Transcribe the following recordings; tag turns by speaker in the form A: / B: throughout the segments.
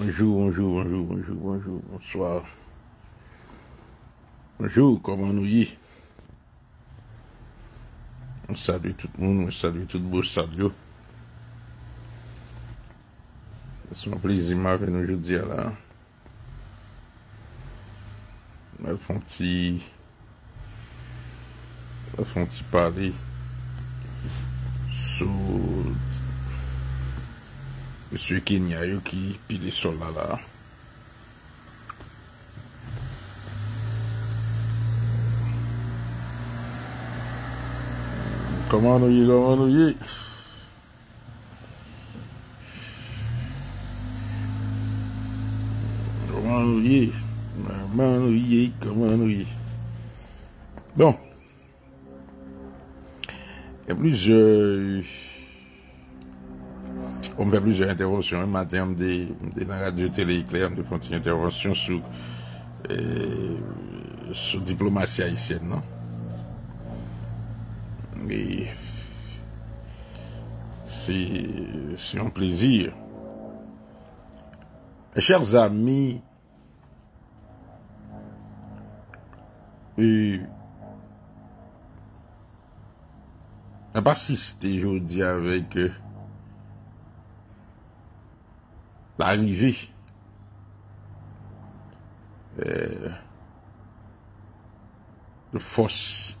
A: Bonjour, bonjour, bonjour, bonjour, bonjour, bonsoir. Bonjour, comment vous allez? On salue tout le monde, on salue tout le boursardio. C'est ma plaisir de vous dire qu'il y a un petit... un petit palais sur... Monsieur Kenyayuki, pile les soldats là. Comment nous y, est, comment nous y est? Comment nous y est? Comment nous y est, Comment nous y est? Bon. Il a plus, je... On me fè plusieurs interventions. Un matin, on me dé dans la radio-télé-éclair. On me fè une intervention sur euh, diplomatie haïtienne. Non? Mais c'est un plaisir. Chers amis, un euh, pas si c'était aujourd'hui avec euh, l'arrivée de eh, forces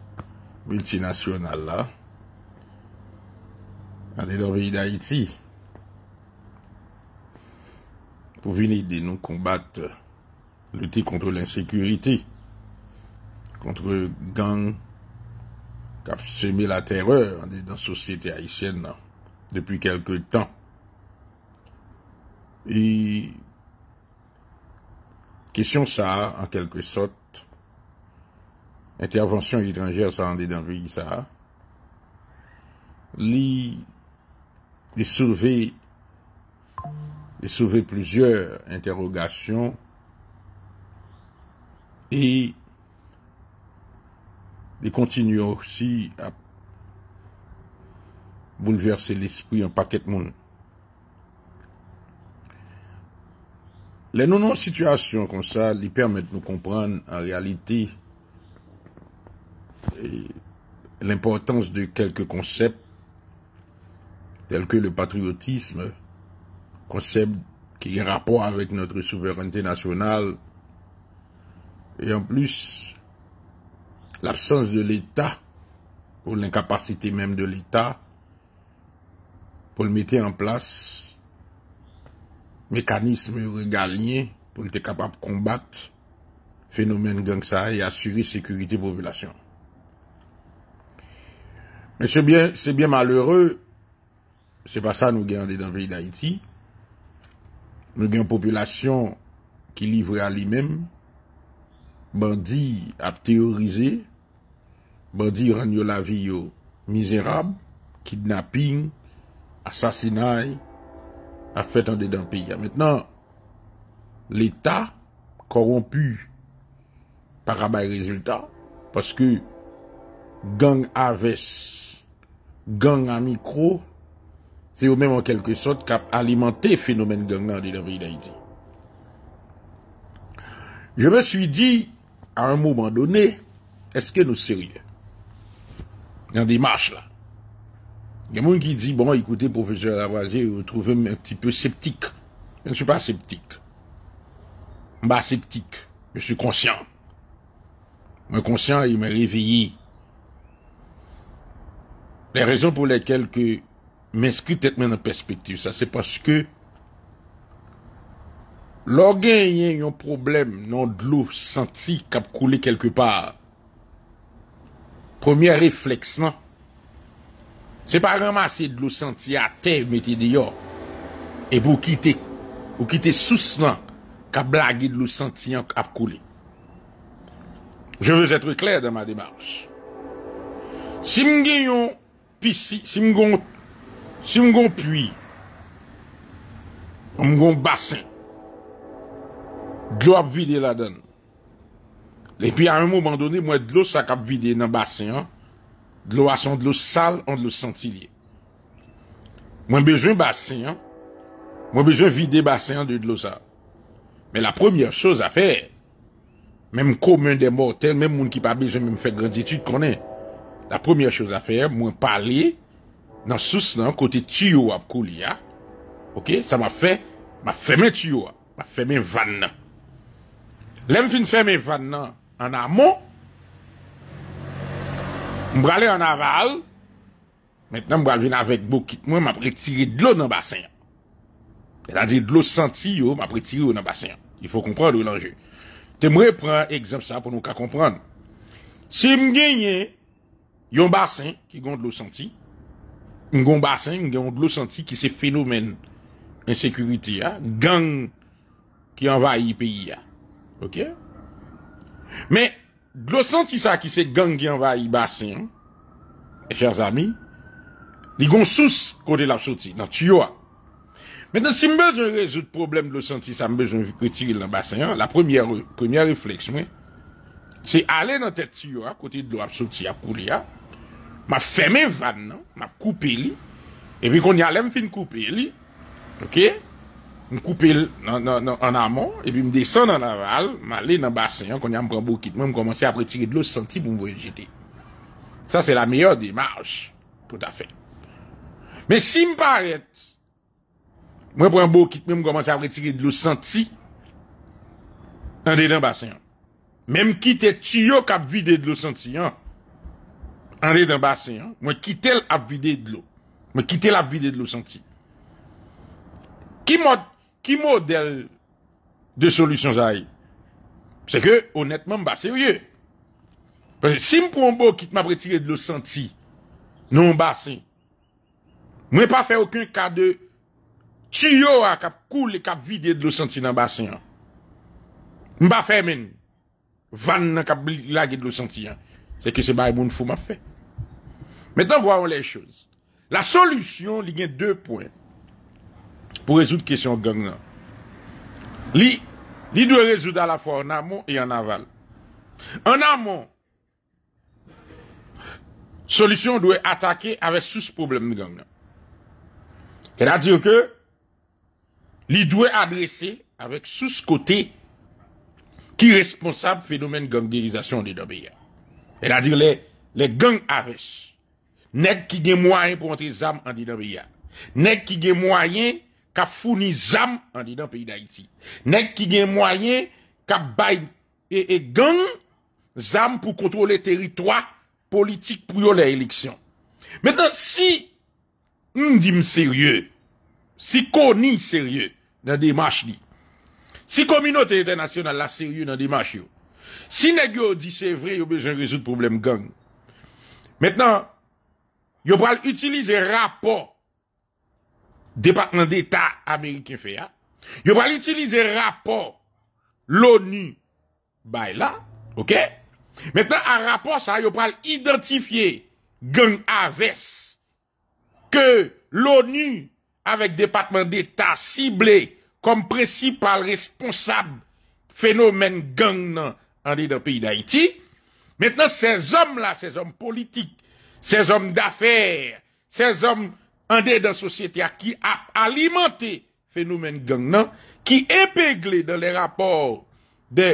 A: multinationales là, dans le pays d'Haïti, pour venir nous combattre, lutter contre l'insécurité, contre gangs qui a semé la terreur dans la société haïtienne depuis quelques temps. Et question ça, en quelque sorte, intervention étrangère, ça en est dans le pays, ça a, li, li sauver, li sauver plusieurs interrogations, et li continue aussi à bouleverser l'esprit en paquet de monde. Les non situations comme ça ça permettent de nous comprendre en réalité l'importance de quelques concepts tels que le patriotisme, concept qui est rapport avec notre souveraineté nationale et en plus l'absence de l'État ou l'incapacité même de l'État pour le mettre en place mekanisme regalye pou li te kapap kombat fenomen genksa e asuri sekurite popolasyon. Men se bien malheure, se pa sa nou gen an de dan vey da iti, nou gen popolasyon ki livre a li men, bandi ap teorize, bandi ranyo la vi yo mizerab, kidnapping, asasinay, a fait en dedans pays. Maintenant, l'État corrompu par un résultat, parce que gang Aves, gang à micro, c'est eux même en quelque sorte qui alimenté le phénomène gang dans le pays d'Haïti. Je me suis dit, à un moment donné, est-ce que nous sérieux dans des marches là il y a des qui disent, bon, écoutez, professeur Lavoisier, vous trouvez un petit peu sceptique. Je ne suis pas sceptique. Je suis pas sceptique. Je suis conscient. suis conscient, il m'a réveillé. Les raisons pour lesquelles que m'inscrit tête en perspective, ça, c'est parce que l'organe y a un problème, non de l'eau sentie qui a coulé quelque part. Premier réflexe, non? Se pa ramase dlo santi a tev meti diyo, e pou kite, ou kite sous lan, ka blage dlo santi an kap koule. Je vè zè trè kler dè ma debans. Si m gen yon pisi, si m gon pui, m gon basen, dlo ap vide la den. Lè pi a an mouman donè mwen dlo sa kap vide nan basen an. Dlo asan dlo sal an dlo santilye. Mwen bejwen basen an, mwen bejwen vide basen an dey dlo sal. Men la premier chouza fe, menm koumen dey mortel, menm moun ki pa bejwen menm fe granditude konen, la premier chouza fe, mwen pale, nan sous nan kote tuyo ap kou liya, ok, sa ma fe, ma femen tuyo an, ma femen vannan. Lem fin femen vannan, an amon, Mbrale an aval, metnan mbrale ven aval vek bokit mwen, m apre tire dlo nan basen. El adi dlo senti yo, m apre tire dlo nan basen. Yfo kompran do lanje. Te mre pren ekzem sa pou nou ka kompran. Se m genye, yon basen ki gon dlo senti, m gon basen, m genyon dlo senti ki se fenomen ensekurite ya, gang ki envaye yi peyi ya. Ok? Men, Glosanti sa ki se gangi anva yi basen, e fers ami, li gonsous kote l ap soti, nan tiyo a. Menen si mbez un rezout problem glosanti sa mbez un koti yi lan basen, la premye refleks mwen, se ale nan tete tiyo a kote l ap soti ap kouli a, ma feme van nan, ma koupe li, e vi kon yalem fin koupe li, ok? m koupe en amon, epi m deson an aval, m ale nan basen, kon ya m pran bo kit, m m komanse ap retire dlo santi pou m voye jete. Sa se la meyor di marj. Po ta fe. Me si m paret, m m pran bo kit, m m komanse ap retire dlo santi, ande nan basen. Me m kite tiyok ap vide dlo santi, ande nan basen, m kite l ap vide dlo, m kite l ap vide dlo santi. Ki m ot ki model de solusyon zaye, se ke, honetman, mba serye. Si mpou anbo ki te mabre tire dlo santi, nou mba se, mwen pa fe okun ka de tiyo a kap koule kap vide dlo santi nan basi an. Mba fe men, van nan kap blage dlo santi an. Se ke se mba e moun fou mba fe. Metan, vwa ou lè chouz. La solusyon li gen dwe pointe. pour résoudre la question de gang. Li, li doit résoudre à la fois en amont et en aval. En amont, solution doit attaquer avec sous problème de gang. C'est-à-dire que li doit adresser avec sous côté qui est responsable phénomène gangérisation des pays. C'est-à-dire les, les gangs avec. Nèg qui ont moyen pour entrer armes en pays. Nèg qui ont moyens ka founi zam an didan peyi da iti. Nèk ki gen mwaye, ka bay e, e gen, zam pou kontrole teritwa, politik pou yo le eleksyon. Mètè si, ndim seryè, si koni seryè, nan dimash li, si kominote internasyonan la seryè nan dimash yo, si nèk yo di se vre, yo bejoun rezout problem gen. Mètè, yo pral utilize rapor, département d'État américain fait, ils hein. vont utiliser rapport l'ONU, bah là, ok? Maintenant, un rapport ça, ils vont identifier gang Aves que l'ONU avec département d'État ciblé comme principal responsable phénomène gang dans le pays d'Haïti. Maintenant, ces hommes-là, ces hommes politiques, ces hommes d'affaires, ces hommes an dey dan sosyete a ki ap alimante fenomen gang nan, ki epegle dan le rapor de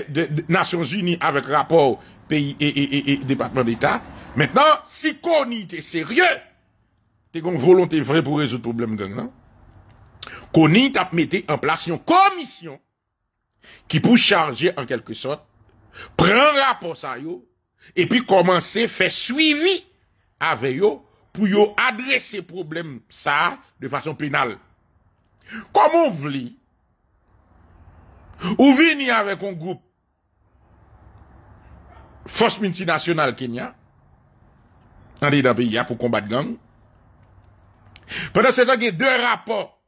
A: Nasyon Zuni avek rapor peyi e, e, e, e departement d'Etat. Metnan, si koni te serye, te kon volante vre pou rezout problem gang nan, koni te ap mette an plasyon komisyon ki pou chanje an kelke sot, pren rapor sa yo, e pi komanse fe suivi ave yo pour y adresser problème ça de façon pénale. Comment vous voulez vous venez avec un groupe force multinationale Kenya en les pays hein, pour combattre gang. Pendant ce temps, il y a deux rapports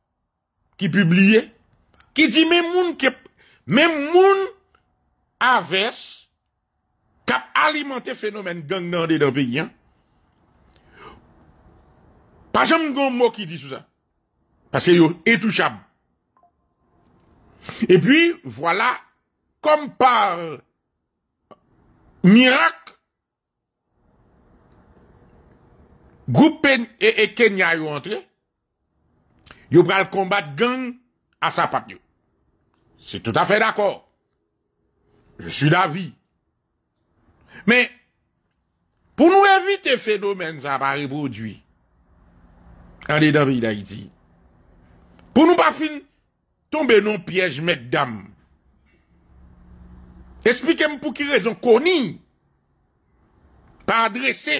A: qui publiés qui dit même monde qui même monde averse qui alimenté phénomène gang dans le pays. Hein. Pas jamais un mot qui dit tout ça. Parce qu'il est touchable. Et puis, voilà, comme par miracle, groupe et, et Kenya est entré, ils pral combattre gang à sa patrie. C'est tout à fait d'accord. Je suis d'avis. Mais, pour nous éviter phénomène, ça va reproduire. Kande davi yi da iti. Pou nou pa fin, ton benon piyej met dam. Esplike m pou ki rezon koni, pa adrese,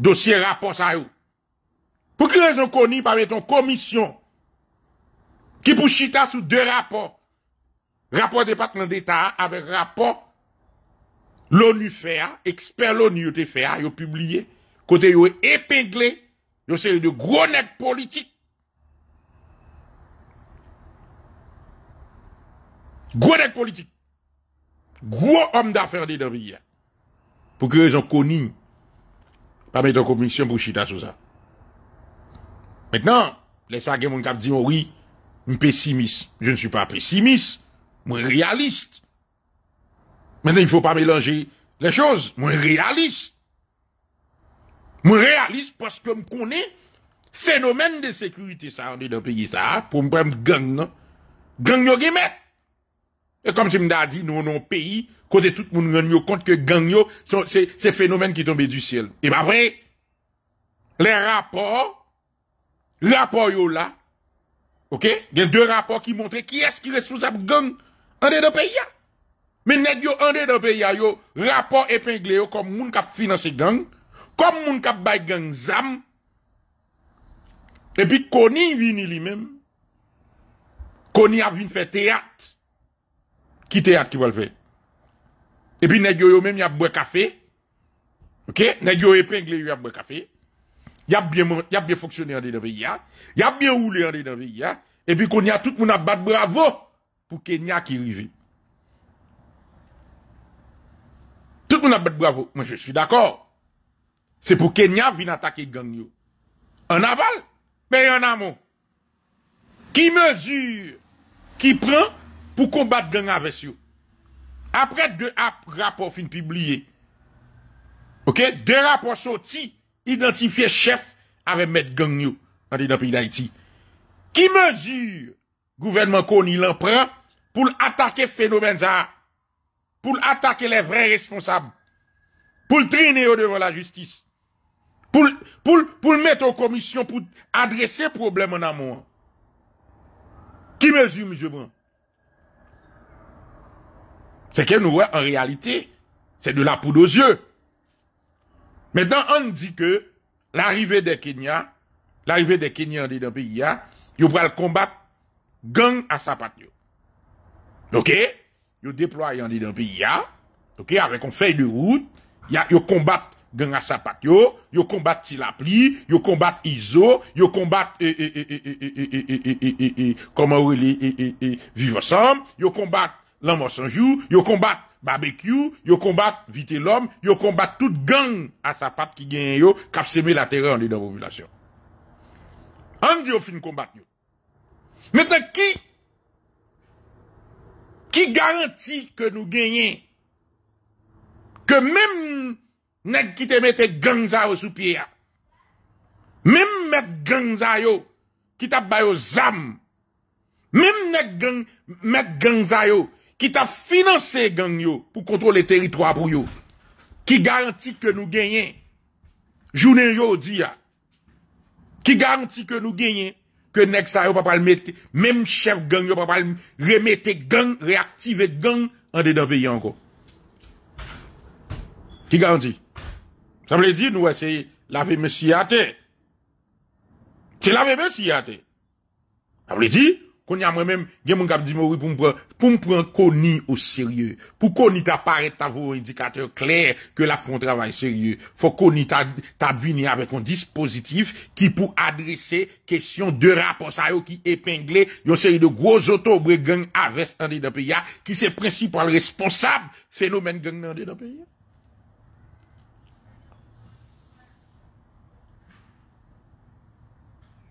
A: dosye rapor sa yo. Pou ki rezon koni, pa meton komisyon, ki pou chita sou de rapor, rapor depakman deta, avek rapor, l'ONU fea, eksper l'ONU yo te fea, yo publie, kote yo epegle, Une série de gros nègres politiques. Gros nègres politiques. Gros hommes d'affaires des pays. Pour que ont connu. Pas mettre en commission pour chita sur ça. Maintenant, les sages mon cap dit oh oui, je suis pessimiste. Je ne suis pas pessimiste. Je suis réaliste. Maintenant, il ne faut pas mélanger les choses. Je suis réaliste. Mwen realise paske m konen fenomen de sekurite sa an de do peyi sa pou m prem gen, nan? Gen yo gemet! E kom se m da di nou nan peyi kose tout moun ren yo kont ke gen yo se fenomen ki tombe du siel. E ba vre, le rapor, le rapor yo la, gen de rapor ki montre ki es ki responsab gen an de do peyi ya. Men net yo an de do peyi ya yo rapor epengle yo kom moun kap finanse gen, comme moun cap bay gang zam, et puis koni vini li même, koni a vini fait théâtre, qui théâtre qui va le faire? Et puis, nèg yo même y a boire café, ok? Nèg yo épingle y a boire café, y a bien, y a bien fonctionné en le pays, y a bien roulé en le pays, et puis koni a tout moun a bat bravo, pour Kenya qui arrive. Tout le monde a bravo. Moi, je suis d'accord. Se pou Kenya vin atake gang yo. An aval, pe yon amon. Ki mezur, ki pran pou kombat gang avasyo. Apre de ap rapor fin pibliye. Ok, de rapor so ti identifiye chef avem met gang yo an di dan pi da iti. Ki mezur, gouvenman koni l'an pran pou l'atake fenomen za. Pou l'atake le vren responsab. Pou l'trine yo devon la justis. Pour, pour, le mettre en commission, pour adresser problème en amont. Qui mesure, monsieur Brun? C'est que nous, en réalité, c'est de la poudre aux yeux. Maintenant, on dit que l'arrivée des Kenyans, l'arrivée des Kenyans dans le pays, ils vont combattre gang à sa patrie. OK? Ils déploient dans le pays, OK? Avec une feuille de route, ils combattent gang à sapat yo, yo combat Tilapli, pli, yo combat iso, yo combat comment et comment vivre ensemble, yo combat l'amour sans jour, yo combat barbecue, yo combat vite l'homme, yo combat toute gang à sa patte qui gagne yo, cap semer la terreur dans la population. On dit au fin combat yo. Maintenant qui qui garantit que nous gagnons que même Nèk ki te mette genza yo sou piya Mèm mèk genza yo Ki ta bayo zam Mèm mèk genza yo Ki ta finanse genyo Pou kontrol le teritwa pou yo Ki garanti ke nou genyen Jounen yo di ya Ki garanti ke nou genyen Ke nèk sa yo pa pal mette Mèm chef genyo pa pal Remette gen, reaktive gen An de da piya anko Ki garanti Ça veut dire, nous, c'est la vie messiaté. C'est la vie messiaté. Ça veut dire, qu'on y a moi-même, j'ai mon oui, pour prendre, pour me prendre au sérieux. Pour y t'apparaître, à vos indicateurs clairs que la font travail sérieux. Faut qu'on t'a, avec un dispositif qui pour adresser question de rapport, ça qui épinglé, une série de gros auto-gang avec dans le pays, qui c'est principal responsable phénomène gang dans le pays.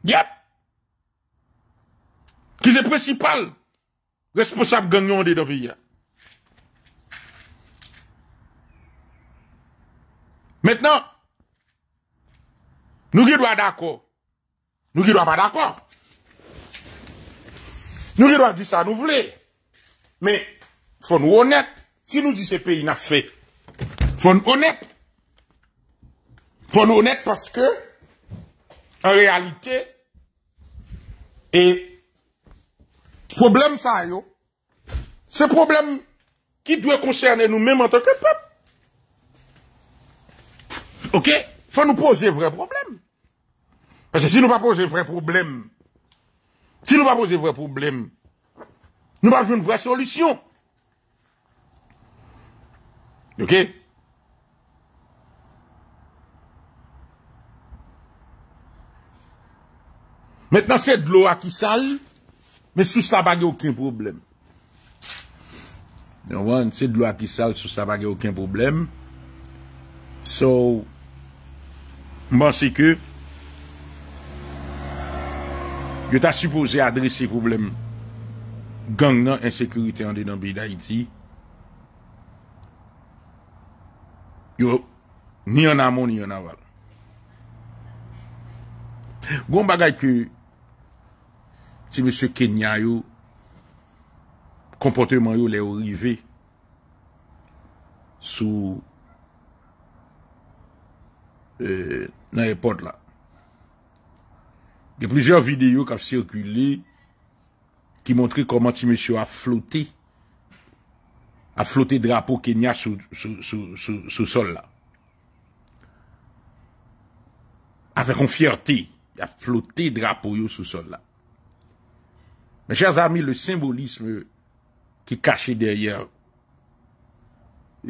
A: Yep. Ki le principal responsable ganyon de dobya. Mètnen, nou ki dwa d'akor. Nou ki dwa ba d'akor. Nou ki dwa di sa nou vle. Me, fò nou onèk. Si nou di se peyi na fè. Fò nou onèk. Fò nou onèk paske en réalité, et problème ça, yo, c'est problème qui doit concerner nous-mêmes en tant que peuple. Ok? Faut nous poser vrai problème. Parce que si nous pas poser vrai problème, si nous pas poser vrai problème, nous pas une vraie solution. Ok? Mèt nan se dlo akisal, men sou sa bagè ouken problem. Nan wan, se dlo akisal, sou sa bagè ouken problem. So, mwen se ke, yo ta suppose adres se problem gang nan ensekurite an de nan bida iti, yo ni an amon, ni an aval. Gon bagay ke, ti mese kenya yo, kompoteyman yo le euh, yo rive, sou, nan repot la. De plizyev videyo kap sirkule, ki montre koman ti mese yo a flote, a flote drapo kenya sou sol la. A fe kon fierti, a flote drapo yo sou sol la. Mè chèr zami, le symbolisme ki kache deryen,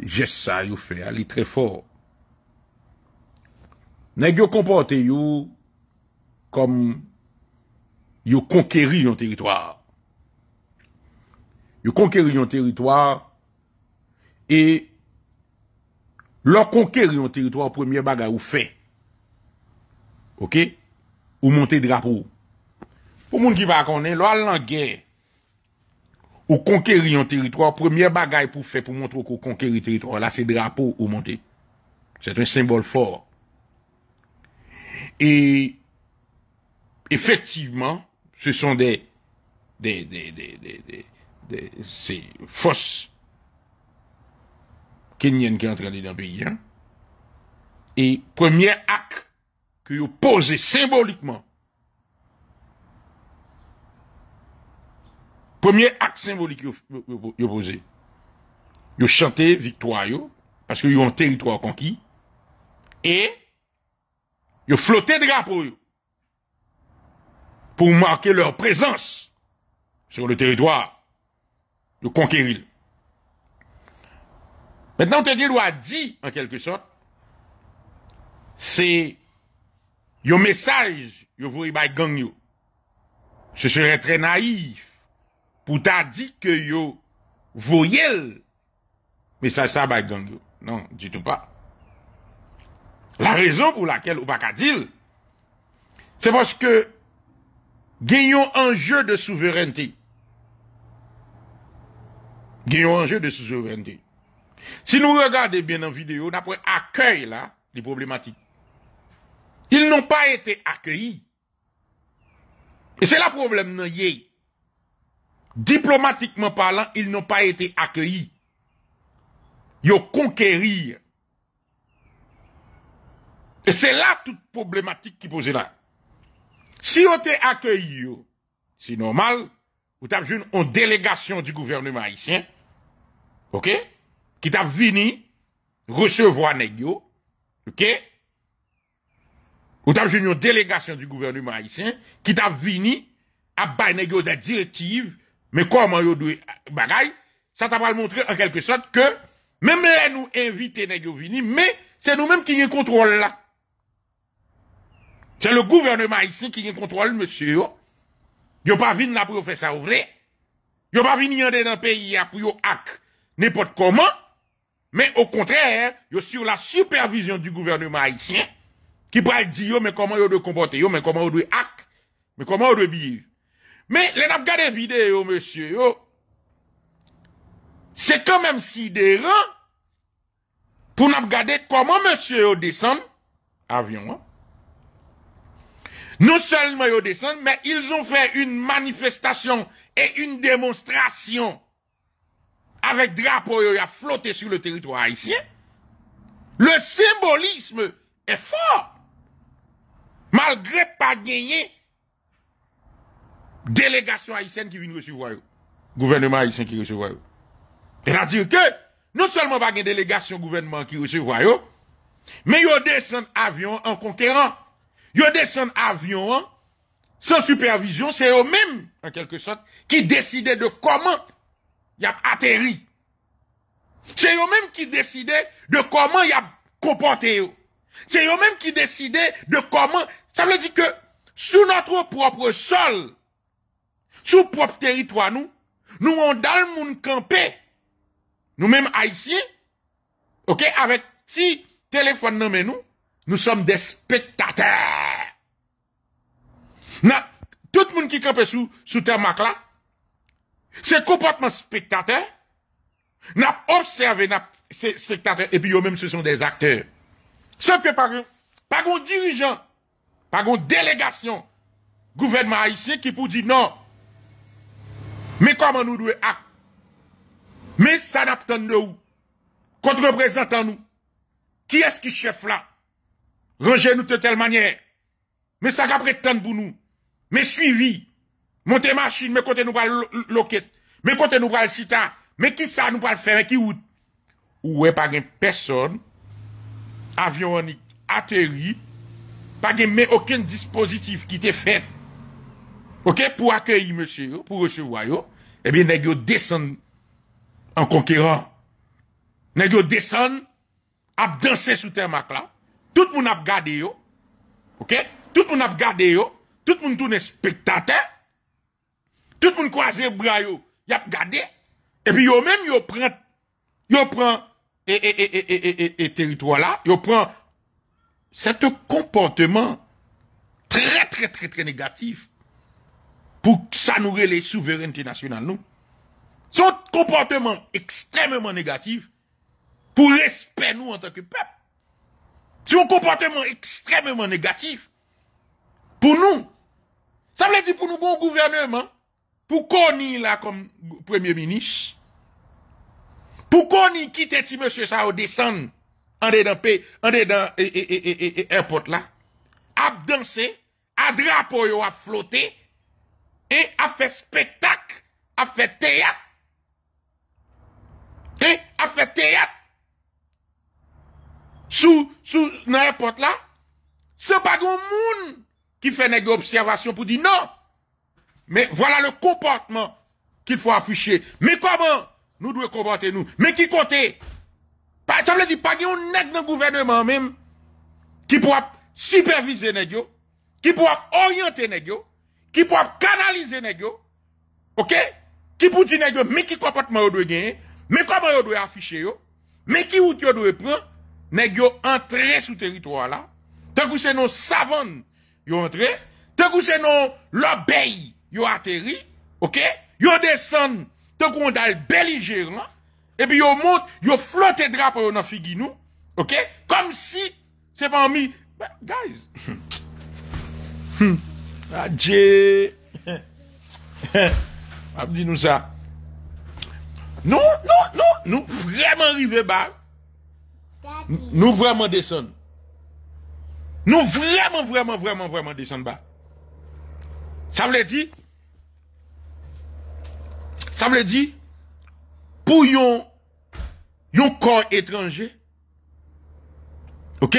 A: jè sa yon fè, alè trè fòr. Nèk yon kompote yon, kom yon konkeri yon teritòr. Yon konkeri yon teritòr, et lòr konkeri yon teritòr, premier bagay, yon fè. Ok? Yon monte drapou. pou moun ki pa konen, lor lan gen, ou konkeri yon teritroy, premye bagay pou fè, pou moun trok ou konkeri teritroy, la se drapo ou monte, set un sembol for. Et, efektiveman, se son de, de, de, de, de, se fos, kenyen ki an trade dan pe yon, et premye ak, ki ou pose sembolikman, Premier acte symbolique yo posé. Yo chanté victoire parce que yo un territoire conquis. Et, yo flotté drapeau yo. Pour marquer leur présence sur le territoire. de conquérir. Maintenant, te dire a dit, en quelque sorte, c'est le message yo voyez by gang yo. Ce serait très naïf pou ta di ke yo voyel misaj sa bagan yo. Non, di tou pa. La rezon pou lakel Obakadil, se poske genyon anje de souverente. Genyon anje de souverente. Si nou regade bien an video, na pou akyey la, di problematik. Il nou pa ete akyey. E se la problem nan yey. diplomatiquement parlant, ils n'ont pas été accueillis. Ils ont conquérir. Et c'est là toute problématique qui posait là. Si on t'a accueilli, c'est normal, ou t'as une délégation du gouvernement haïtien, ok, qui t'a venu recevoir Negio, ok, ou t'as une délégation du gouvernement haïtien qui t'a venu à bailler des directives mais comment yo doué bagaille, ça t'a pas montré en quelque sorte que, même là nous inviter nèg vini, mais c'est nous-mêmes qui y contrôle là. C'est le gouvernement haïtien qui y contrôle, monsieur. Yo pas venu là pour faire ça, vous pas Yo pas venu dans le pays pour yo hack n'importe comment. Mais au contraire, yo sur la supervision du gouvernement haïtien, qui va dire, mais comment yo de comporter, yo, mais comment yo doit hack, mais comment yo de vivre. Mais les nap vidéo monsieur, c'est quand même sidérant pour sidérant comment monsieur descend avion. yo hein. Non seulement yo descend, mais ils ont fait une manifestation et une démonstration avec drapeau yo a flotté sur le territoire haïtien. Le symbolisme est fort. Malgré pas gagner délégation haïtienne qui vient recevoir Gouvernement haïtien qui recevoir eux. C'est-à-dire que, non seulement pas une délégation gouvernement qui recevoir eux, mais ils descendent avion en conquérant. Ils descendent avion sans supervision, c'est eux-mêmes, en quelque sorte, qui décidaient de comment y a atterri. C'est eux-mêmes qui décidaient de comment y a comporté C'est eux-mêmes qui décidaient de comment... Ça veut dire que, sous notre propre sol, sou prop teritwa nou, nou an dal moun kampe, nou menm Aisyen, ok, avet ti telefon nan men nou, nou som de spektater. Tout moun ki kampe sou, sou termak la, se kompotman spektater, nap observé nap se spektater, epi yo menm se son de akter. Sepeke pagon dirijan, pagon delegasyon, gouvenman Aisyen ki pou di nan, Me koman nou dwe ak, me sanap ton nou, kontreprezantan nou, ki eski chef la, rejen nou te tel manyer, me sak apret ton bou nou, me suivi, monte masin, me kote nou pal loket, me kote nou pal sitan, me ki sa nou pal fere ki wout. Ou we pagen person, avyon anik ateri, pagen me oken dispositif ki te fet. ok, pour accueillir monsieur, pour recevoir, eh bien, nèg descend en conquérant. Nèg descend, à danser sous terre là. Tout le monde a regardé, Ok? Tout le monde a regardé, Tout le monde est spectateur. Tout le monde croise bras yo. Y a regardé. Et puis yo même yo prend, yo prend, et, et, et, et, et, et, territoire là, yo prend, cet comportement très, très, très, très négatif pou sa noure le souveren te nasyonal nou. Son komporteman ekstrememan negatif pou respè nou an tanke pep. Son komporteman ekstrememan negatif pou nou. Sa mwen di pou nou bon gouvernement, pou koni la kom premier-ministre, pou koni kite ti M. Sao desan an de dan airport la, ap danse, ap drapo yo ap flote, et a fait spectacle, a fait théâtre. Et a fait théâtre. Sous, sous, n'importe là, c'est pas grand monde qui fait une observations pour dire non. Mais voilà le comportement qu'il faut afficher. Mais comment nous devons comporter nous? Mais qui côté? Par exemple, dit pas un nèg dans le gouvernement même qui pourra superviser gens, qui pourra orienter gens qui peut canaliser les ok? Qui peut dire les mais qui comportement doit gagner, mais comment ils doit afficher, mais qui route doit prendre, les gens entrer sur territoire là, tant que c'est nos savants, ils entrer, tant que c'est nos l'obéi, ils atterri, ok? Yo descendent, tant qu'on dans le et puis yo montent, yo flottent drapeau dans figinou ok? Comme si, c'est pas mis, ben, guys, hmm. Adje. nous nous, nou sa. nous, nous, Nous vraiment vreman Nous vraiment vraiment vreman vraiment vraiment, vraiment, vraiment, vraiment vreman Ça ba. Sa vle Ça Sa vle di? yon, yon corps étranger. Ok?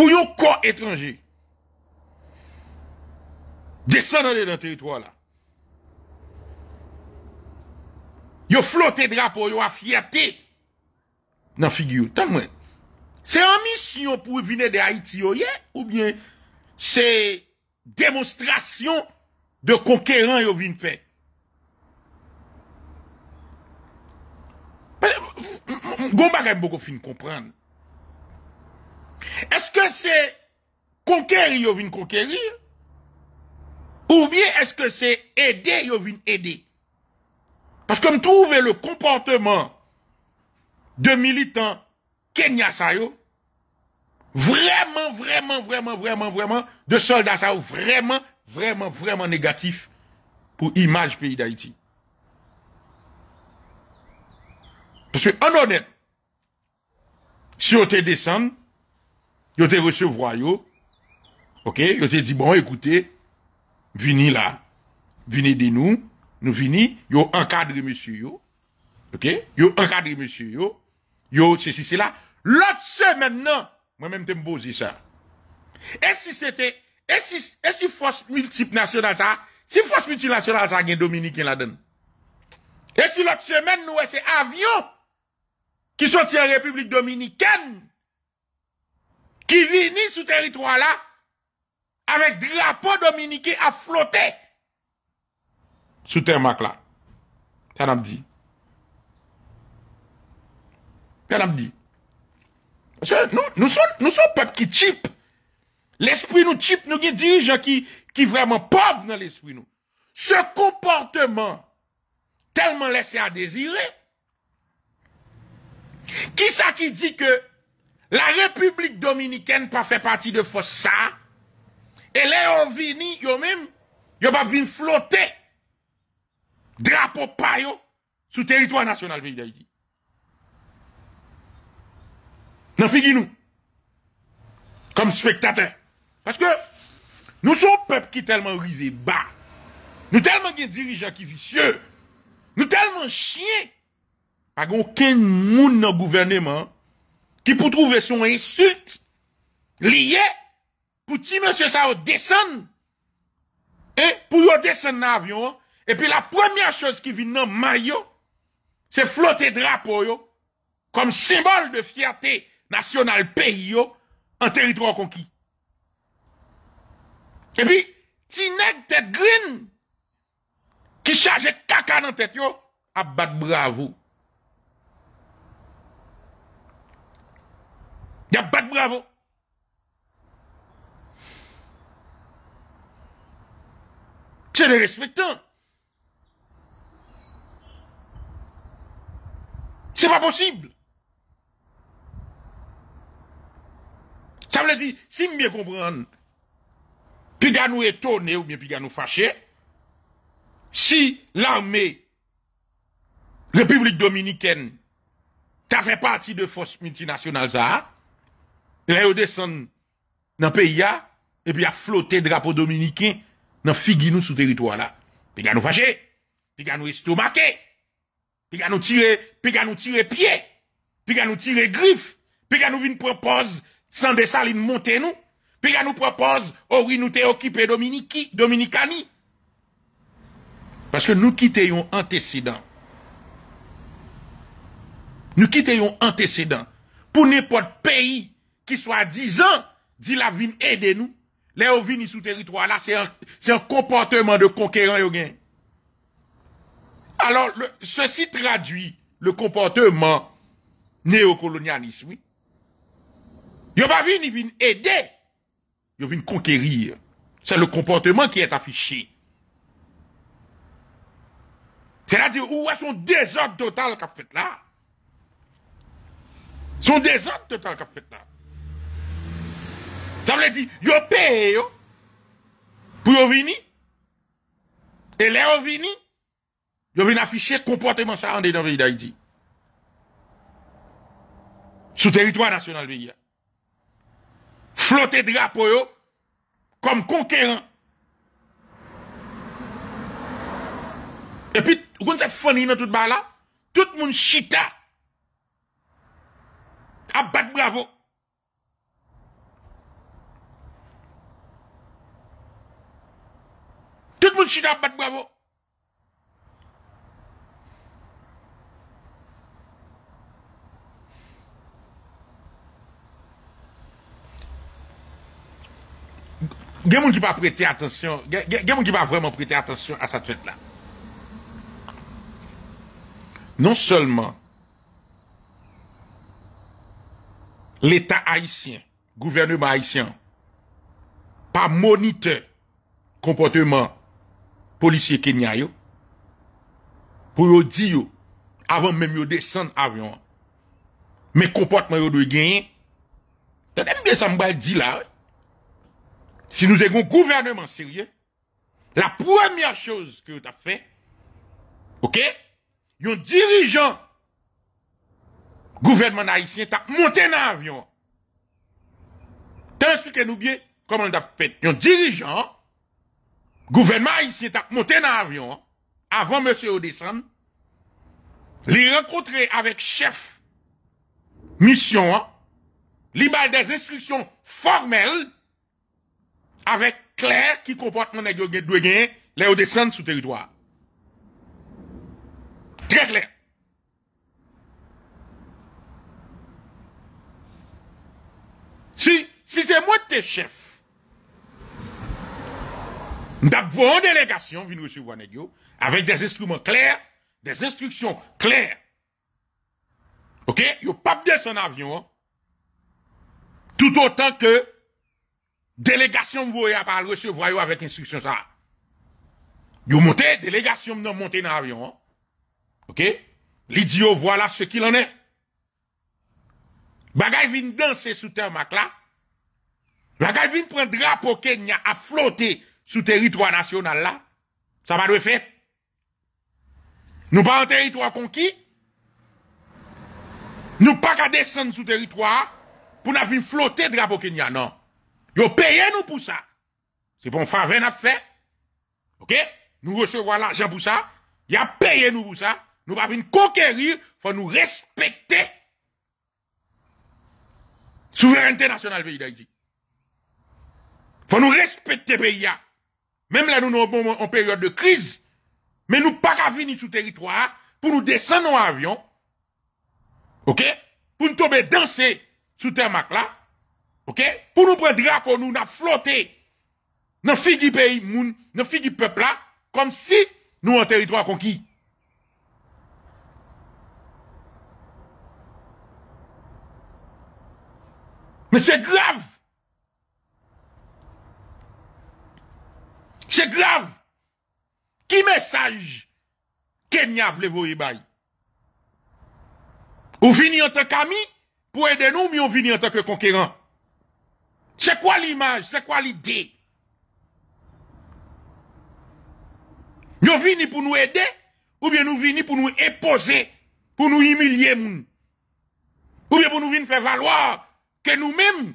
A: pou yon kon etranje, desan ane nan teritwa la, yon flote drap ou yon afyate, nan figi yon, tan mwen. Se an misyon pou vinè de Haiti oye, ou bien se demonstrasyon de konkèran yon vin fè. Gomba rem boko fin kompranm. Est-ce que c'est conquérir ou conquérir? Ou bien est-ce que c'est aider ou aider? Parce que me trouve le comportement de militants Kenya Sayo, vraiment, vraiment, vraiment, vraiment, vraiment, de soldats vraiment, vraiment, vraiment négatif pour l'image pays d'Haïti. Parce que, en honnête, si on te descend. yo te vesevwa yo, yo te di, bon, ekoute, vini la, vini de nou, nou vini, yo ankadre monsi yo, yo ankadre monsi yo, yo se si se la, lot se men nan, mwen men tembo zi sa, e si force multinationale sa, si force multinationale sa gen Dominikin la den, e si lot se men nou e se avyo, ki sot se republik Dominikin, ki vini sou teritwa la, avek drapo dominike a flote, sou temak la. Pyanam di. Pyanam di. Nou son pat ki tip, l'espri nou tip nou ki dirijan ki vreman pov nan l'espri nou. Se komporteman, telman lese a dezire, ki sa ki di ke, la Republik Dominikèn pa fè pati de fòs sa, e le yo vini yo mèm, yo pa vini flote, drapo payo, sou teritwa nasyonal vini da iti. Nan figi nou, kom spektate, paske nou sou pep ki telman rize ba, nou telman gen dirijan ki visye, nou telman chien, agon ken moun nan gouvernement, Ki pou trouve son esut, liye, pou ti monsye sa ou desen, e pou yo desen avyon, e pi la premye chos ki vin nan may yo, se flote drapo yo, kom simbol de fierté nasyonal peyi yo, an teritro konki. E pi, ti neg te grin, ki chaje kaka nan tet yo, abad bravo. Il n'y a pas de bravo. C'est les respectants. C'est pas possible. Ça veut dire, si je bien comprendre, puis nous étonner ou bien puis nous fâcher, si l'armée République dominicaine, t'as fait partie de force multinationale, ça, Là, ils descendent dans le pays, et puis a flotté drapeau dominicain dans figui nous sous territoire là. Puis ils nous fâché, puis ils nous estomaqué, puis ils nous tiré, puis nous tiré pied, puis ils nous tiré griffe, puis nous viennent propose sans dessaline monter nous, puis nous propose oh oui nous t'es occupé Dominique, Dominicani. Parce que nous quittons antécédent. Nous quittons antécédent pour n'importe pays qui soit ans, dit la vine aidez nous, les ovini sous territoire là, c'est un, un, comportement de conquérant Alors, ceci traduit le comportement néocolonialisme. Yo pas vini, aider, yo conquérir. C'est le comportement qui est affiché. C'est-à-dire, où est son désordre total qu'a fait là? Son désordre total qu'a fait là? Ça veut dire, yo paye yo pour yo vini, Et là yo vini, yo vini afficher comportement ça en dans le pays d'Haïti. Sous territoire national pays. Flotter drapeau yo comme conquérant. Et puis, vous êtes funny dans tout bas là? Tout le monde chita. À battre bravo. Tout moun chida bat bravo. Gen moun ki pa prete atensyon, gen moun ki pa vwèman prete atensyon a sa twèd la. Non sèlman, l'état haïtien, gouverneur haïtien, pa monite kompoteyman polisye kenya yo, pou yo di yo, avan menm yo desen avyon, men kompotman yo doye genyen, ta den de san mbal di la, si nou zegon gouvernement sirye, la pwemya chouz ke yo ta fe, ok, yon dirijan, gouvernement na isyen, ta monte nan avyon, tan sou ke nou bie, yon dirijan, gouvernement haïtien t'a monté dans l'avion, hein, avant monsieur descendre, les rencontrer avec chef mission, hein, li des instructions formelles avec clair qui comportement n'est yo doit gagner les territoire. Très clair. Si, si c'est moi tes chef, Ndap vou an delegasyon vin rechevwa nè gyo, avèk des instroumen klèr, des instruksyon klèr. Ok, yon pap de son avyon, tout an tan ke delegasyon m vou yon apal rechevwa yon avèk instruksyon sa. Yon monte, delegasyon m nou monte nan avyon. Ok, l'idyo voilà se ki l'onè. Bagay vin dansè sou termak la, bagay vin pren drap pou kenya aflotey sou teritwa nasyonal la, sa pa dwe fe. Nou pa an teritwa kon ki, nou pa ka desen sou teritwa, pou na fin flote drapo Kenya, nan. Yo peye nou pou sa. Se pou an fa ven a fe, oke, nou rese wala ajan pou sa, ya peye nou pou sa, nou pa fin koke rir, fa nou respekte souveranite nasyonal peyi da iti. Fa nou respekte peyi ya. Même là, nous sommes en période de crise. Mais nous pas venus venir sur territoire pour nous descendre en avion. OK? Pour nous tomber danser sur termac là. OK? Pour nous prendre drapeau, nous, nous flotter dans fille du pays, moun, dans fille du peuple là, comme si nous en territoire conquis. Mais c'est grave! C'est grave. Qui message Kenya voulait vous Ou vini en tant qu'ami pour aider nous, mais on en tant que conquérant. C'est quoi l'image? C'est quoi l'idée? Nous venez pour nous aider, ou bien nous vini pour nous imposer, pour nous humilier, ou bien pour nous faire valoir que nous-mêmes.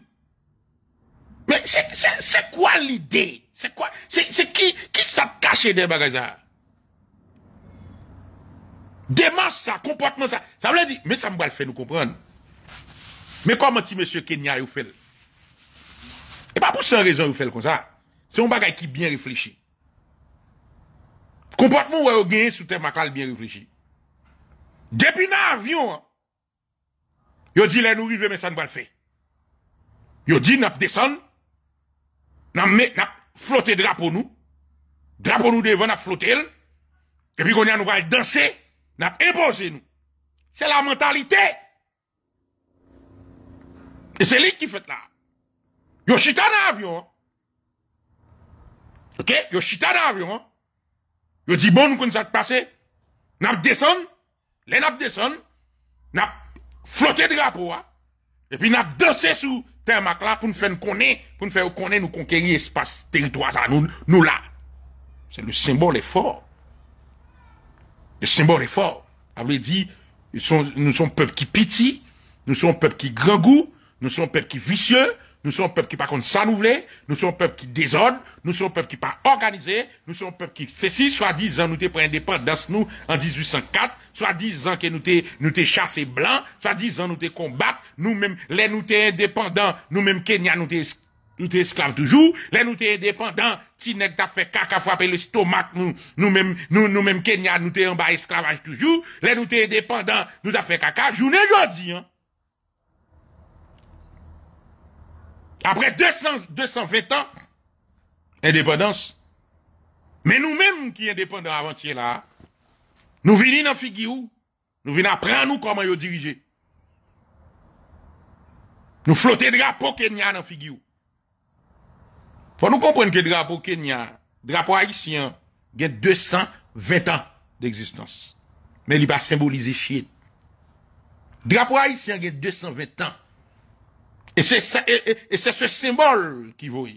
A: Mais c'est quoi l'idée? C'est quoi C'est qui qui s'est caché des bagages Démarche ça, comportement ça. Ça veut dire, mais ça me va le faire nous comprendre. Mais comment dit monsieur Kenya vous fait Et pas pour sans raison vous fait comme ça. C'est un bagage qui bien réfléchi. Comportement ouais vous gagné sous terre macal bien réfléchi. Depuis l'avion, avion, hein. a dit là nous vivons, mais ça ne va le faire. Vous dit n'a descendre. N'a n'a flotter drapeau nous, drapeau nous devant, n'a flotter et puis qu'on nous va danser, n'a imposer nous. C'est la mentalité. Et c'est lui qui fait là. Yo chita dans l'avion. Hein. Ok? Yoshita chita dans l'avion. Hein. Yo dit bon, nous qu'on ça te passer. N'a descend, les n'a descend, n'a flotté drapeau, hein. et puis n'a dansé sous là pour nous faire connaître, pour nous faire connaître, nous conquérir espace, territoire, nous, nous là. C'est le symbole fort. Le symbole est fort. Avait dit, nous sommes peuple qui pitié, nous sommes peuple qui grand goût, nous sommes peuple qui vicieux, nous sommes un peuple qui, pas contre, ça nous Nous sommes un peuple qui désordre. Nous sommes un peuple qui pas organisé. Nous sommes un peuple qui, ceci, soit disant nous t'es indépendance, nous, en 1804. soit disant que nous t'es, nous t'es chassé blanc. dix ans nous t'es combattre. Nous-mêmes, les nous t'es indépendants. Nous-mêmes, Kenya, nous t'es nous t'es esclave toujours, Les nous t'es indépendants, si nèg fait caca frapper le stomac nous, nous même, nous, nous même Kenya, nous t'es en bas esclavage toujours, Les nous t'es indépendants, nous t'a fait caca, journée aujourd'hui, hein. apre 220 an independans, men nou menm ki independan avantiye la, nou vini nan figi ou, nou vini apren nou koman yo dirije. Nou flote drapo kenya nan figi ou. Fon nou kompren ke drapo kenya, drapo haisyen, gen 220 an de existence. Men li pa symbolize chien. Drapo haisyen gen 220 an Et c'est et, et ce symbole qui vaut,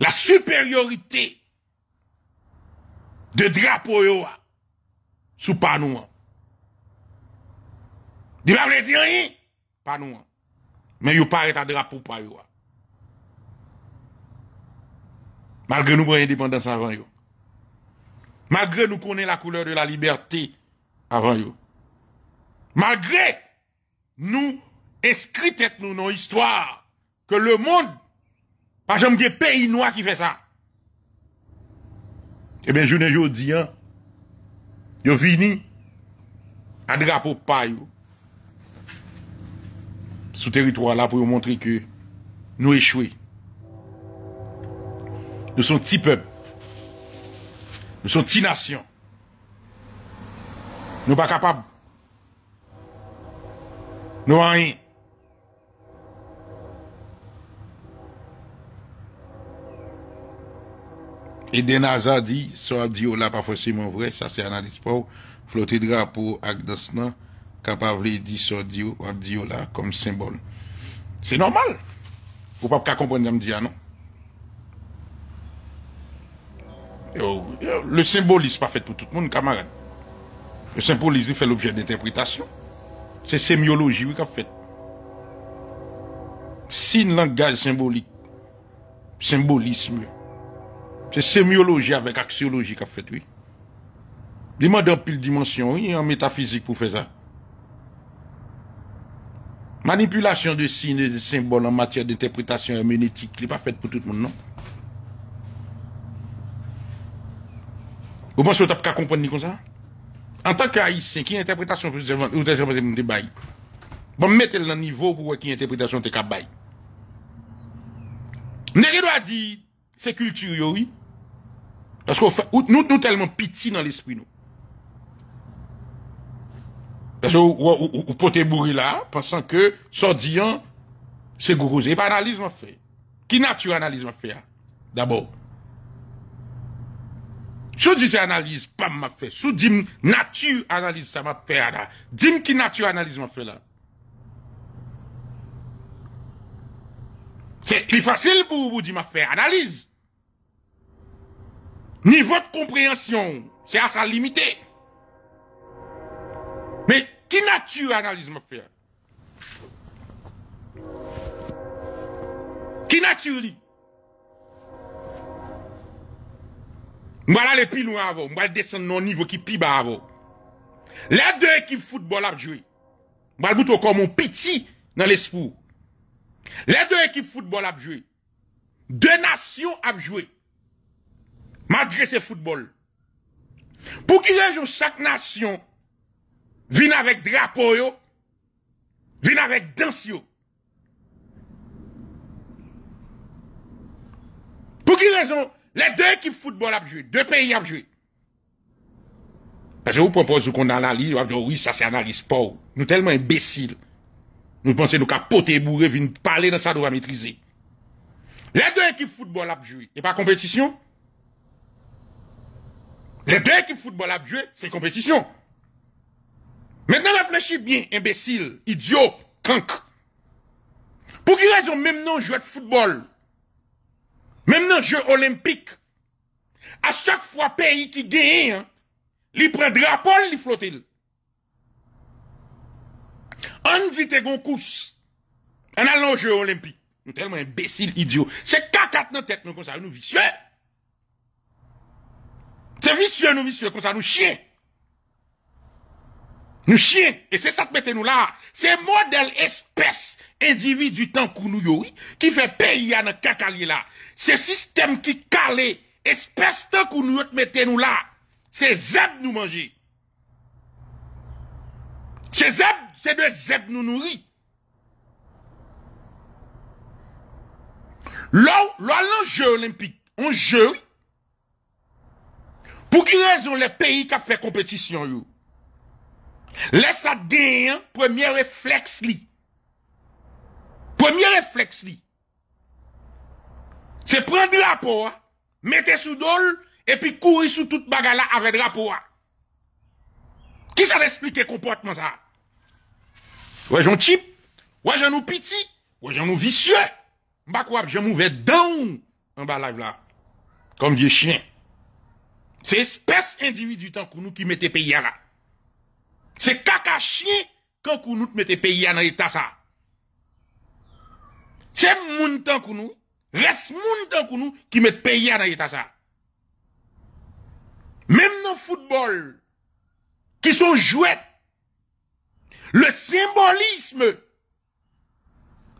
A: La supériorité de drapeau sous panouan. Dirable la vle panouan, rien, panouan. Pa nou a pas yo pare Malgré pa yo Malgré nous. nou indépendance avant yo. la couleur de la liberté avant yo. Malgré nous eskrit et nou nan histwa ke le moun pa jom de pey inwa ki fe sa. E eh ben jounen joun di an, yo vini a drapo pa yo sou teritwa la pou yo montre ke nou echwe. Nou son ti peb. Nou son ti nasyon. Nou ba kapab. Nou an yon E den aza di, so a diyo la pa fweseyman vre, sa se analis pou, flote drapo ak dos nan, ka pa vle di so a diyo la kom simbol. Se normal, pou pa pou ka kompren jam diya nan. Le simbolisme pa fet pou tout moun kamarade. Le simbolisme fe l'objet d'interpretasyon. Se semioloji wik a fet. Sin langage simbolik, simbolisme wik. Se semioloji avèk aksioloji ka fèt, wè. Dèman dèmpil dimansyon, wè, an metafizik pou fè zè. Manipilasyon de sin, de simbol an matèr d'interpretasyon amonitik, lè pa fèt pou tout moun, non? Ou man sou tap ka kompèd ni kon zè? An tankè a y sin, ki interpretasyon pou zèvan, ou zèvan zèvan te bay. Bon mette lè nan nivou pou wè ki interpretasyon te ka bay. Nè rè do a di, se kulturyo wè, Parce que nous, nous tellement pitié dans l'esprit, nous. Parce que vous potez bourré là, pensant que, sordiant, c'est gourou. C'est pas analyse, m'a fait. Qui nature analyse, m'a fait, hein? d'abord? Je dis c'est analyse, pas m'a fait. Je dis nature analyse, ça m'a fait, là. Dis qui nature analyse, m'a fait, là. C'est facile pour vous dire m'a fait analyse. Niveau de komprehensyon se akal limité. Me ki natu analiz me fè? Ki natu li? Mwa la le pi loun avon, mwa le desen nou nivou ki pi ba avon. Le de ekip foutebol ap jwé. Mwa le bout wakon moun piti nan lespou. Le de ekip foutebol ap jwé. De nasyon ap jwé. Malgré ce football. Pour qui raison chaque nation vient avec drapeau, vient avec danse. Pour qui raison les deux équipes de football à joué. deux pays à joué. Parce que vous propose qu'on analyse, oh oui, ça c'est analyse sport. Nous tellement imbéciles. Nous pensons que nous capoter et bourré, venir parler dans ça, nous maîtriser. Les deux équipes football à joué. et pas compétition. Les deux qui football à jouer, c'est compétition. Maintenant, réfléchis bien, imbécile, idiot, kank. Pour qui raison même non jeu de football, même non jeu olympique, à chaque fois pays qui gagne, il hein, prend drapeau, il flotte. On dit t'es gon course, en allant jeu olympique. Nous tellement imbécile, idiot. C'est 4 dans tête, nous, comme ça, nous vicieux. Se visye nou visye kon sa nou chye. Nou chye. E se sat mette nou la. Se model espèse individu tan kou nou yori. Ki fe peyi an akakali la. Se sistem ki kale. Espèse tan kou nou yot mette nou la. Se zeb nou manje. Se zeb. Se de zeb nou nouri. Lò lò lò je olimpik. On je oui. Pou ki rezon le peyi ka fe kompetisyon yo? Le sa den, premye refleks li. Premye refleks li. Se pren drapo, mette sou dole, epi kouri sou tout bagala ave drapo. Ki sa ve explike kompote man sa? Wajon chip, wajon nou piti, wajon nou visye. Bakwap, jen mou ve don, mba la vla. Kom vie chien. Se espèse individu tankounou ki mette peyana. Se kaka chien kankounou te mette peyana yé tasa. Se moun tankounou, res moun tankounou ki mette peyana yé tasa. Mèm nan foutbol, ki son jwè, le symbolisme,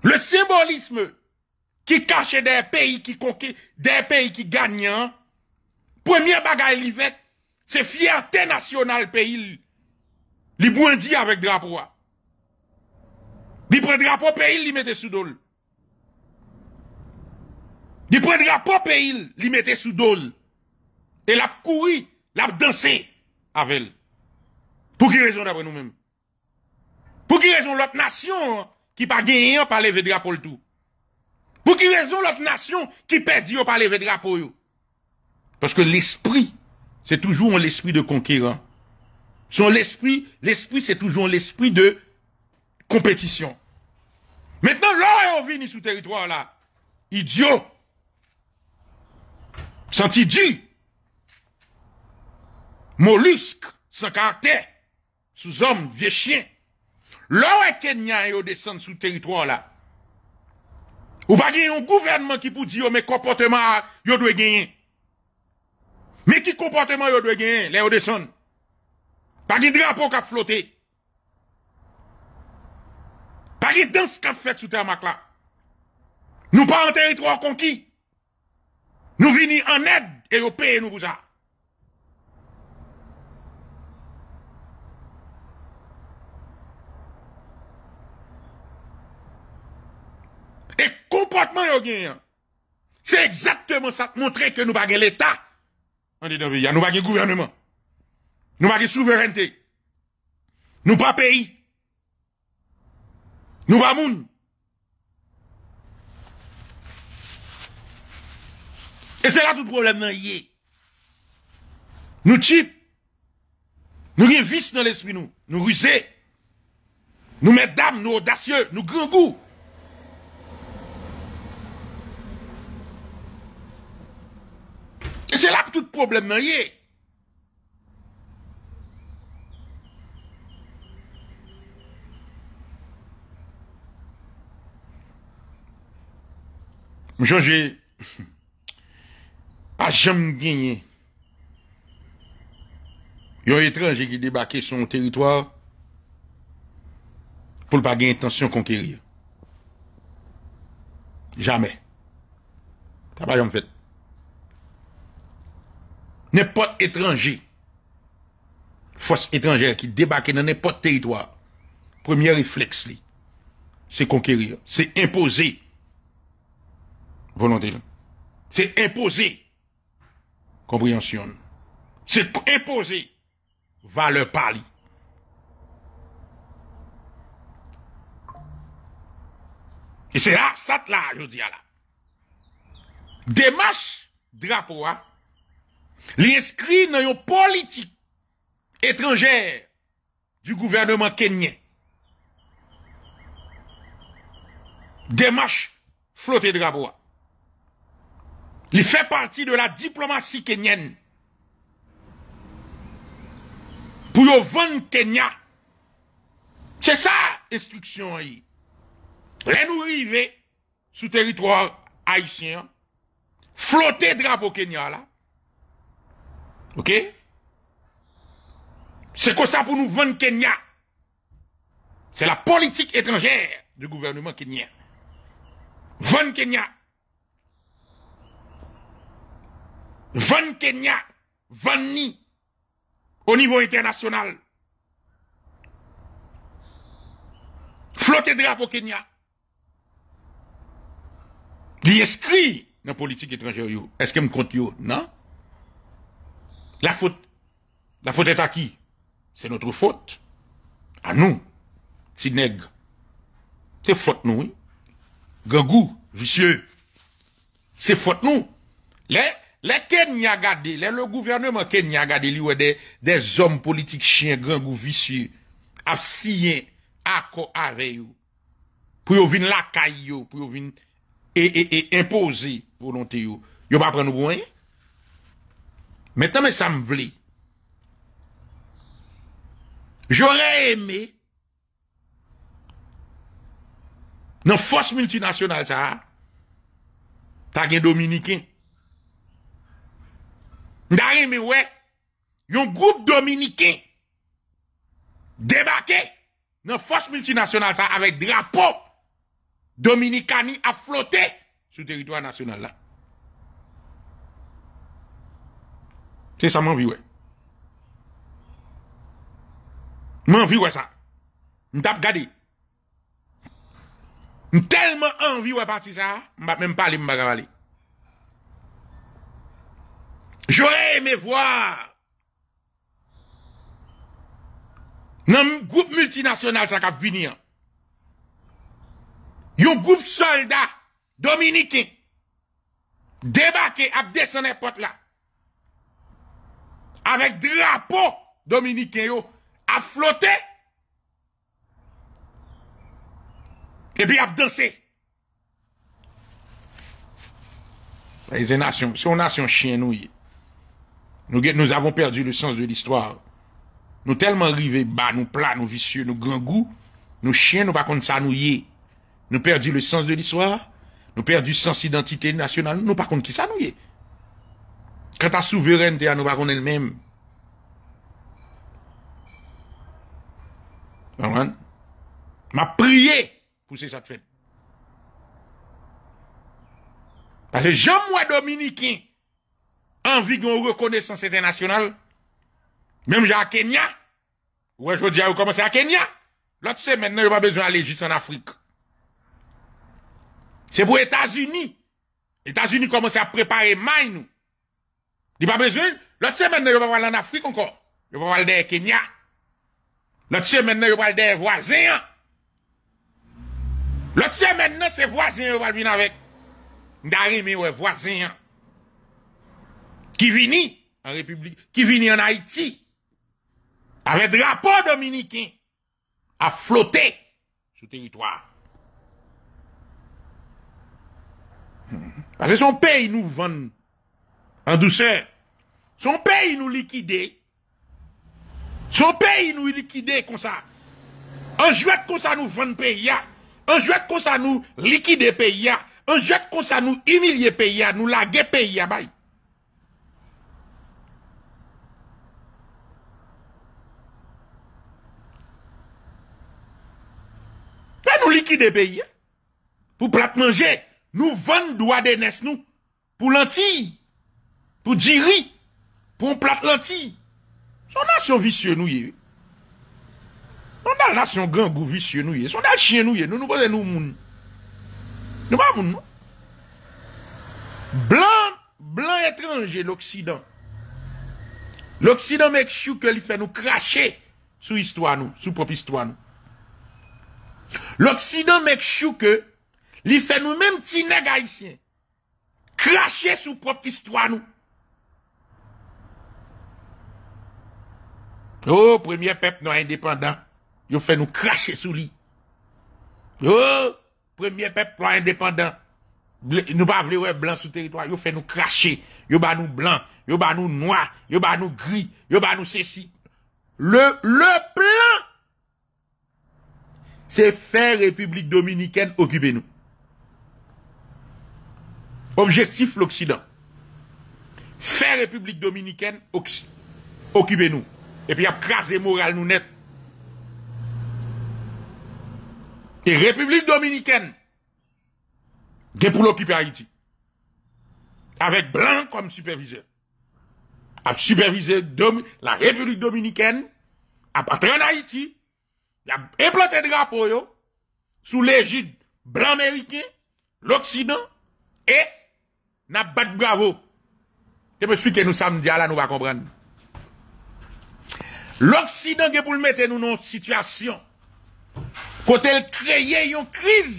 A: le symbolisme ki kache den peyi ki konke, den peyi ki ganyan, premye bagay li vet, se fiertè nasyonal pe il li bwendi avèk drapo a. Di pre drapo pe il li mette sou dol. Di pre drapo pe il li mette sou dol. El ap kouri, el ap dansè avèl. Pou ki rezon dèbre nou mèm? Pou ki rezon lote nasyon ki pa genyen pa leve drapo l'tou? Pou ki rezon lote nasyon ki pa genyen pa leve drapo yo? Parce que l'esprit, c'est toujours l'esprit de conquérant. Son l'esprit, l'esprit, c'est toujours l'esprit de compétition. Maintenant, l'or est venu sous territoire-là. Idiot. Senti Mollusque, sans caractère. Sous-homme, vieux chien. L'or est Kenya et descend sous territoire-là. Ou pas gagner un gouvernement qui peut dire, oh, mais comportement, yo doit gagner. Mè ki komportèman yo dwe gen, lè yo deson, pa ki drapo ka flote, pa ki dans ka fèt sou termak la, nou pa an teritro a kon ki, nou vini an ed, e yo peye nou bouza. E komportèman yo gen, se ekzaktèman sa montre ke nou bagè l'Etat, Hein. Nous n'avons Nous pas de gouvernement. Nous pas de souveraineté. Nous pas pays. Nous pas monde. Et c'est là tout le problème, non, yé. Nous n'avons Nous rien vice dans l'esprit, nous. Nous rusés. Nous mettons nous audacieux, nous grand goût. Se la pou tout problem nan ye Mou jonge A jom genye Yon etranje ki debake son teritoir Pou l pa gen intension konkeri Jamen A pa jom fet Nèpote étranger. Fos étranger ki debake nan nèpote teritoir. Premier reflex li. Se konkirir. Se impose. Volonté li. Se impose. Komprehensyon. Se impose. Va le parli. E se la, sat la, yo diya la. Demas drapo a. L'inscrit dans une politique étrangère du gouvernement kenyan. Démarche flotter drapeau. Il fait partie de la diplomatie kenyenne. Pour vendre Kenya. C'est ça, instruction. Hein, Les nous arriver sur territoire haïtien, flotter drapeau Kenya là. Ok? C'est quoi ça pour nous vendre Kenya. C'est la politique étrangère du gouvernement kenyan. Vendre Kenya. Vendre Kenya. Vendre ni. Au niveau international. Flotter drapeau Kenya. Li écrit dans la politique étrangère. Est-ce que me compte Non? La faute, la faute est à qui C'est notre faute. À nous, si nègres. C'est faute nous, oui. Gangou, vicieux. C'est faute nous. Les, les Kenya gardé, les, le gouvernement Kenya gardé, lui, des, des hommes politiques chiens, gangou, vicieux, a signé à avec Pour yon vin la caillou, pour yon vin, et, et, et, imposer volonté yo. Yo pas prendre pour Maintenant, mais ça me voulait. J'aurais aimé, dans force multinationale, ça, hein. t'as un Dominicain. J'aurais aimé, ouais, un groupe Dominicain débarqué dans force multinationale, ça, avec drapeau Dominicani à flotter sur le territoire national, là. Se sa mwen viwe. Mwen viwe sa. Mwen tap gade. Mwen telman anviwe pati sa. Mwen bat menm pale mwen bagavale. Jowe mwen vwa. Jowe mwen vwa. Nan mwen goup multinasional sa kap vinian. Yon goup solda. Dominike. Debake ap desen epot la. Awek drapo Dominikeyo a flote, e bi ap danse. Se yon nasyon chien nou ye, nou gen nou avon perdi le sens de l'histoire. Nou telman rive ba, nou pla, nou visye, nou gran gou, nou chien nou pa kont sa nou ye. Nou perdi le sens de l'histoire, nou perdi sens identite nasyonal, nou pa kont sa nou ye. Quand ta souveraineté à nous, pas elle-même. M'a prié pour ces fait. Parce que Jean-Moi Dominicain, envie de reconnaissance internationale, même j'ai à Kenya, ouais, je dis à commencer à Kenya, l'autre c'est maintenant, il pas besoin d'aller juste en Afrique. C'est pour États-Unis. États-Unis commencent à préparer main, nous. Il n'y a pas besoin. L'autre semaine, il va aller en Afrique encore. Il va aller au Kenya. L'autre semaine, il va aller des voisin. L'autre semaine, c'est voisin qui va venir avec. D'arriver, mais ouais, voisin. Qui vient en République, qui vient en Haïti. Avec drapeau dominicain. À flotter. le territoire. Hmm. Parce que son pays nous vend. Son peyi nou likide. Son peyi nou likide konsa. An jwet konsa nou ven peyi ya. An jwet konsa nou likide peyi ya. An jwet konsa nou imilye peyi ya. Nou lage peyi ya bay. Nan nou likide peyi ya. Pou platmanje, nou ven doua denes nou. Pou lanti. Ou di ri pou ou plat lanti. Son nan son visye nou ye. Son nan son gran gou visye nou ye. Son nan chien nou ye. Nou nou boye nou moun. Nou ba moun nou. Blan, blan etranje l'Oksidan. L'Oksidan mek chou ke li fe nou krashe sou histwa nou, sou prop histwa nou. L'Oksidan mek chou ke li fe nou menm ti nega isyen. Krashe sou prop histwa nou. Oh, premier peuple non indépendant, yo fait nous cracher sous lui. Oh, premier peuple noir indépendant, nous pas voulons blanc sous territoire, yo fait nous cracher, yo ba nous blanc, yo ba nous noir, yo ba nous gris, yo ba nous ceci. Le, le plan, c'est faire République dominicaine occuper nous. Objectif l'Occident. Faire République dominicaine occuper nous. Et puis il a crasé moral nous net. Et République dominicaine gen pour l'occuper Haïti. Avec Blanc comme superviseur. A supervisé la République Dominicaine A partir Haïti. a a implanté drapeau. yo, sous l'égide Blanc-Américain, l'Occident et n'a pas bat bravo. Te que nous sommes là, là, nous va comprendre. L'Oksidan ge pou l mette nou nan sitwasyon. Kote l kreye yon kriz.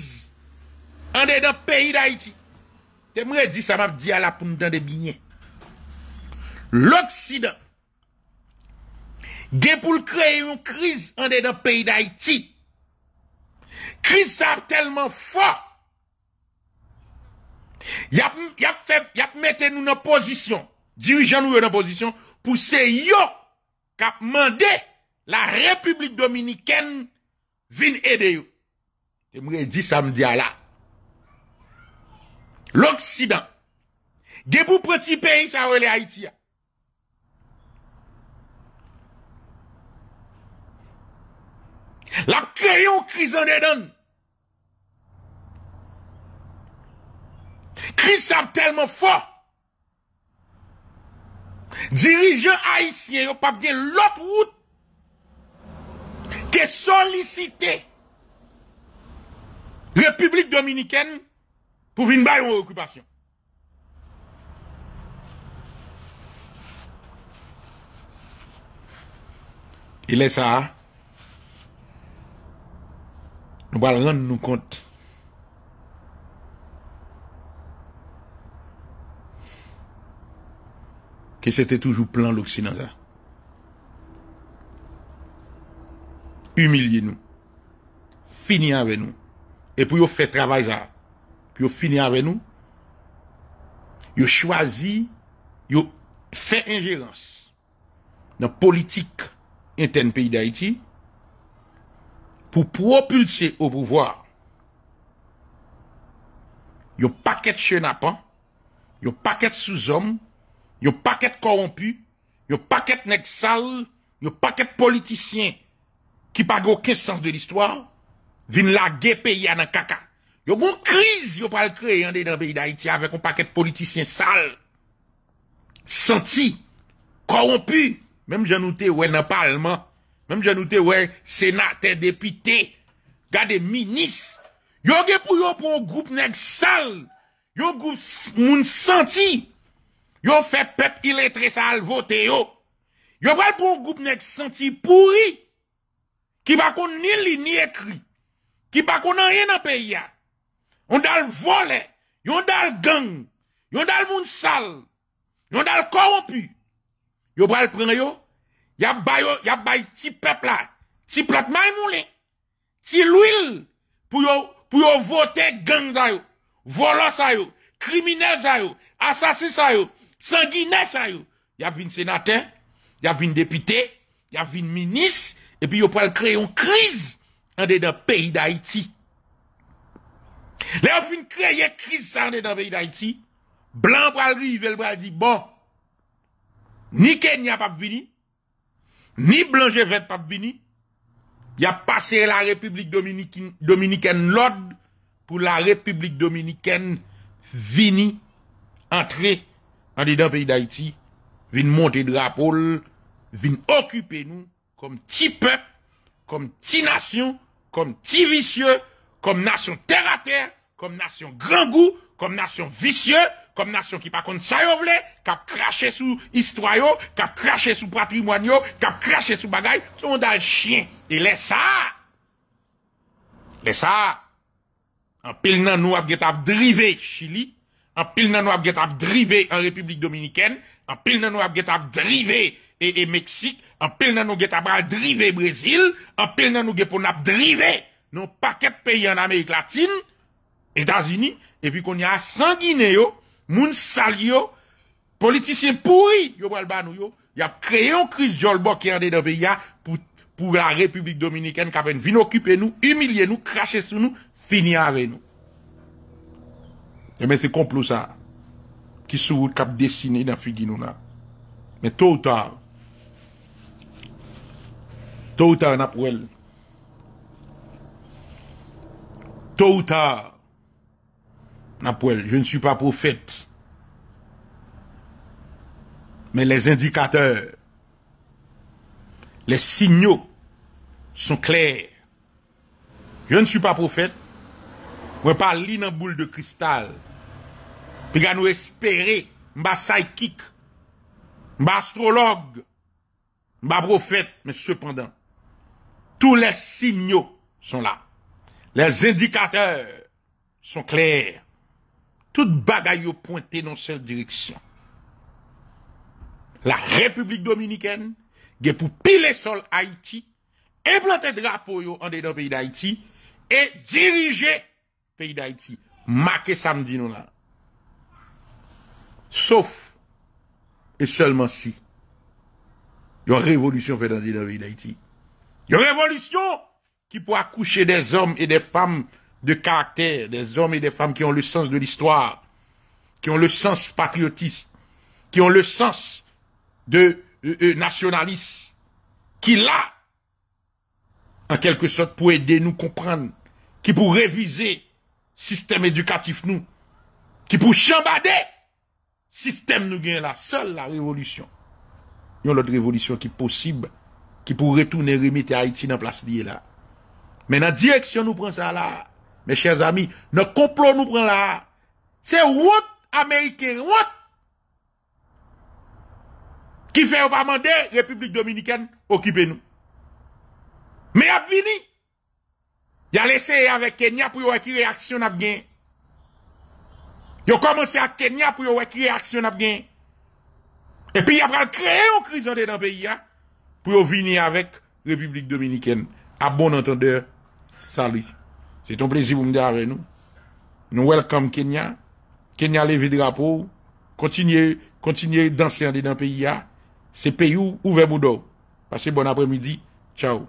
A: An de dan peyi da iti. Te mre di sa map di ala poun dan de bine. L'Oksidan. Ge pou l kreye yon kriz an de dan peyi da iti. Kriz sa ap telman fwa. Yap mette nou nan posisyon. Dirijan nou yo nan posisyon. Pou se yok. Kap mande la republik dominiken vin ede yo. Temre di samdi a la. L'Oksidan. Gebu poti peyi sa wole Haiti ya. La kreyon kriz an de don. Kriz sa ap telman fok. Dirijen a isye yo pap gen lot wout Ke solisite Republik Dominiken Pou vin bay ou reokupasyon Ilè sa Nou wala nan nou kont ke se te toujou plan l'Oksinanza. Humilye nou, fini anve nou, e pou yo fè travazan, pou yo fini anve nou, yo chwazi, yo fè injerans, nan politik intern peyi d'Haïti, pou propulse ou pouvoar yo paket chenapan, yo paket souzoum, Yo paket korompu, yo paket nek sa ou, yo paket politisyen ki pa ge ouke sens de l'histoire, vin la ge pe ya nan kaka. Yo bon kriz yo pal kre yande nan beyi da iti ave kon paket politisyen sal, senti, korompu, menm janoute we nan palman, menm janoute we senate depite, gade minis, yo ge pou yo pon goup nek sal, yo goup moun senti, Yo fe pep iletre sa al vote yo. Yo brel pou an goup nek senti pouri. Ki bako ni li ni ekri. Ki bako nan ena pe ya. Yon dal vole. Yon dal gang. Yon dal moun sal. Yon dal koropi. Yo brel prene yo. Yap bay ti pep la. Ti platman moun li. Ti lwil. Pou yo vote gang zay yo. Volo zay yo. Kriminez zay yo. Asasis zay yo. sanguiné ça hein, yo. Y a vinn sénateur, y a vinn député, y a vin ministre et puis yo pral créer une crise en dedans pays d'Haïti. Là vinn créer crise ça en dedans pays d'Haïti. Blanc pral rive, pral dit bon. Ni Kenya pas vini, ni Blanche Vette pas vini. Y a passé la République dominicaine, dominicaine l'ordre pour la République dominicaine vini entrer an di dan peyi d'Haïti, vin monte drapoul, vin okupen nou, kom ti pep, kom ti nasyon, kom ti visye, kom nasyon ter a ter, kom nasyon gran gou, kom nasyon visye, kom nasyon ki pa kon sa yo vle, kap krashe sou istroyo, kap krashe sou patrimonyo, kap krashe sou bagay, ton dal chien, e lesa! Lesa! An pel nan nou ap get ap drive chili, en pile nan nou ap get en République dominicaine. en pile nan nou ap get ap drive e, e Meksik, en pile nan nou get drive Brésil, en pile nan nou get pour nap drive paket pays en Amerik Latine, et epi kon ya sangine yo, moun sali yo, politisyen pouri yo bral nou yo, yap kreyon kriz jolbo qui est de peyi ya pour la République dominicaine qui vin occuper nous, humilier, nous, cracher sur nous, fini avec nous. E eh men se komplo sa, ki sou kap desine na figi nou na. Men tou ta, tou ta napou el. Tou ta, napou el, je ne sou pa profet, men les indikateur, les signo, son kler. Je ne sou pa profet, wè pa li nan boule de kristal, Pi gwa nou espere mba saikik, mba astrolog, mba profet, men sepandan, tou les sinyo son la. Les indikateur son klèr. Tout bagay yo pointe nan sen direksyon. La Republik Dominikèn, ge pou pile sol Haiti, e plantè drapo yo an de nan peyi da Haiti, e dirije peyi da Haiti. Ma ke samdi nou la. Sauf et seulement si il y a une révolution fait dans la d'Haïti. y a une révolution qui pourra accoucher des hommes et des femmes de caractère, des hommes et des femmes qui ont le sens de l'histoire, qui ont le sens patriotiste, qui ont le sens de euh, euh, nationaliste, qui là, en quelque sorte, pour aider nous comprendre, qui pour réviser système éducatif nous, qui pour chambader Sistem nou gen la, sol la revolusyon. Yon lot revolusyon ki posib, ki pou retoune remite Haiti nan plas liye la. Men nan direksyon nou pren sa la, men chèr zami, nan komplon nou pren la, se wot Amerike, wot! Ki fè ou pa mande, Republik Dominikèn, okipe nou. Men ap vini, ya leseye avè Kenya pou yo eti reaksyon ap gen, Yo commencé à Kenya pour yo faire qui réaction n'a bien. Et puis après créé une crise dans le pays hein, pour venir avec la République dominicaine. A bon entendeur, salut. C'est un plaisir pour me dire avec nous. Nous welcome Kenya. Kenya lève drapeau. Continuez, continuez danser dans le pays. Hein. C'est pays où ouvert besoin. Passez bon après-midi. Ciao.